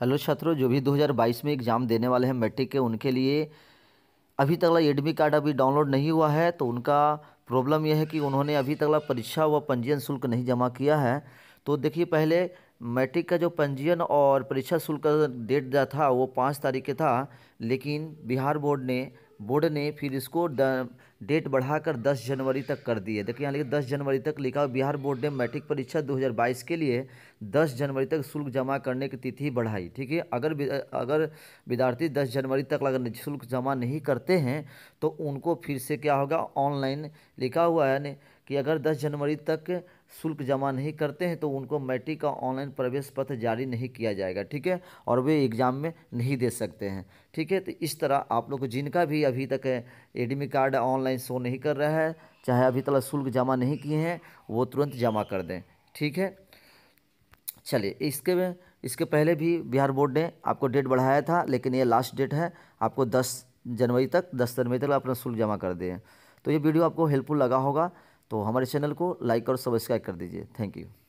hello छात्रों जो भी 2022 में एग्ज़ाम देने वाले हैं मैट्रिक के उनके लिए अभी तक एडमी कार्ड अभी डाउनलोड नहीं हुआ है तो उनका प्रॉब्लम यह है कि उन्होंने अभी तक परीक्षा व पंजीयन शुल्क नहीं जमा किया है तो देखिए पहले मैट्रिक का जो पंजीयन और परीक्षा शुल्क का डेट था वो पाँच तारीख के था लेकिन बिहार बोर्ड ने बोर्ड ने फिर इसको डेट बढ़ाकर 10 जनवरी तक कर दी है देखिए यहाँ लिखे 10 जनवरी तक लिखा बिहार बोर्ड ने मैट्रिक परीक्षा 2022 के लिए 10 जनवरी तक शुल्क जमा करने की तिथि बढ़ाई ठीक है अगर अगर विद्यार्थी 10 जनवरी तक अगर शुल्क जमा नहीं करते हैं तो उनको फिर से क्या होगा ऑनलाइन लिखा हुआ है कि अगर दस जनवरी तक शुल्क जमा नहीं करते हैं तो उनको मैट्रिक का ऑनलाइन प्रवेश पत्र जारी नहीं किया जाएगा ठीक है और वे एग्ज़ाम में नहीं दे सकते हैं ठीक है तो इस तरह आप लोग जिनका भी अभी तक एडमिट कार्ड ऑनलाइन शो नहीं कर रहा है चाहे अभी तक शुल्क जमा नहीं किए हैं वो तुरंत जमा कर दें ठीक है चलिए इसके इसके पहले भी बिहार बोर्ड ने आपको डेट बढ़ाया था लेकिन ये लास्ट डेट है आपको दस जनवरी तक दस जनवरी तक अपना शुल्क जमा कर दें तो ये वीडियो आपको हेल्पफुल लगा होगा तो हमारे चैनल को लाइक और सब्सक्राइब कर दीजिए थैंक यू